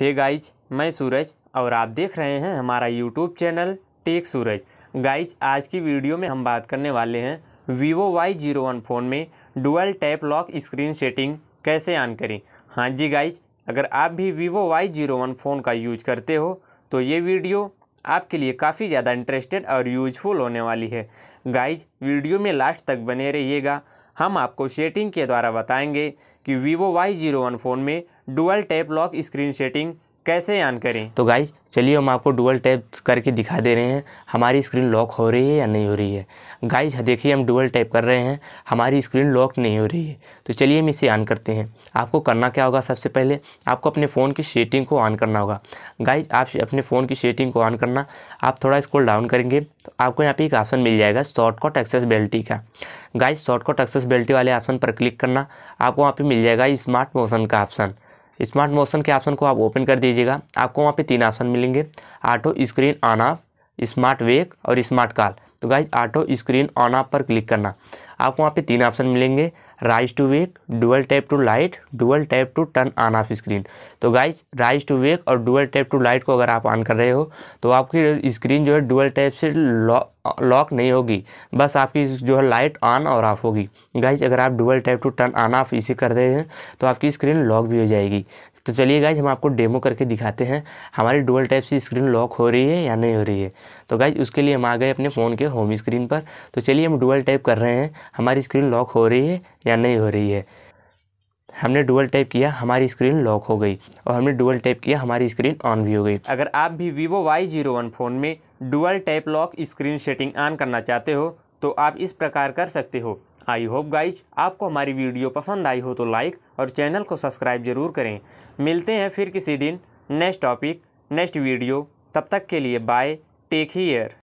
hey guys मैं सूरज और आप देख रहे हैं हमारा YouTube channel tech Suraj guys आज की वीडियो में हम बात करने वाले हैं Vivo Y zero one phone में dual tap lock screen setting कैसे ऑन करें हाँ जी गाइज अगर आप भी Vivo Y zero one phone का यूज करते हो तो ये वीडियो आपके लिए काफ़ी ज़्यादा इंटरेस्टेड और यूजफुल होने वाली है गाइज वीडियो में लास्ट तक बने रहिएगा हम आपको सेटिंग के द्वारा बताएंगे कि Vivo Y zero one phone में dual tap lock screen setting कैसे ऑन करें तो गाइज चलिए हम आपको डुअल टैप करके दिखा दे रहे हैं हमारी स्क्रीन लॉक हो रही है या नहीं हो रही है गाइज देखिए हम डुअल टैप कर रहे हैं हमारी स्क्रीन लॉक नहीं हो रही है तो चलिए हम इसे ऑन करते हैं आपको करना क्या होगा सबसे पहले आपको अपने फ़ोन की सेटिंग को ऑन करना होगा गाइज आप अपने फ़ोन की सेटिंग को ऑन करना आप थोड़ा इसको डाउन करेंगे तो आपको यहाँ पे एक ऑप्शन मिल जाएगा शॉर्टकट एक्सेसबिलिटी का गाइज शॉर्टकट एक्सेसबिलिटी वाले ऑप्शन पर क्लिक करना आपको वहाँ पर मिल जाएगा स्मार्ट मोशन का ऑप्शन स्मार्ट मोशन के ऑप्शन को आप ओपन कर दीजिएगा आपको वहाँ पे तीन ऑप्शन मिलेंगे auto screen on off smart wake और स्मार्ट कॉल तो guys auto screen on off पर क्लिक करना आपको वहाँ पे तीन ऑप्शन मिलेंगे raise to wake dual tap to light dual tap to turn on off screen तो गाइज राइज टू वेक और डुअल टैप टू लाइट को अगर आप ऑन कर रहे हो तो आपकी स्क्रीन जो है डुअल टैप से लॉक लॉक नहीं होगी बस आपकी जो है लाइट ऑन और ऑफ होगी गाइज अगर आप dual tap to turn on off इसे कर रहे हैं तो आपकी स्क्रीन लॉक भी हो जाएगी तो चलिए गाइज हम आपको डेमो करके दिखाते हैं हमारी डुअल टाइप से स्क्रीन लॉक हो रही है या नहीं हो रही है तो गाइज उसके लिए हम आ गए अपने फ़ोन के होम स्क्रीन पर तो चलिए हम डुअल टाइप कर रहे हैं हमारी स्क्रीन लॉक हो रही है या नहीं हो रही है हमने डुअल टाइप किया हमारी स्क्रीन लॉक हो गई और हमने डुअल टाइप किया हमारी स्क्रीन ऑन भी हो गई अगर आप भी Vivo Y zero one phone में dual type lock screen setting on करना चाहते हो तो आप इस प्रकार कर सकते हो आई होप गाइज आपको हमारी वीडियो पसंद आई हो तो लाइक और चैनल को सब्सक्राइब जरूर करें मिलते हैं फिर किसी दिन नेक्स्ट टॉपिक नेक्स्ट वीडियो तब तक के लिए बाय टेक हीयर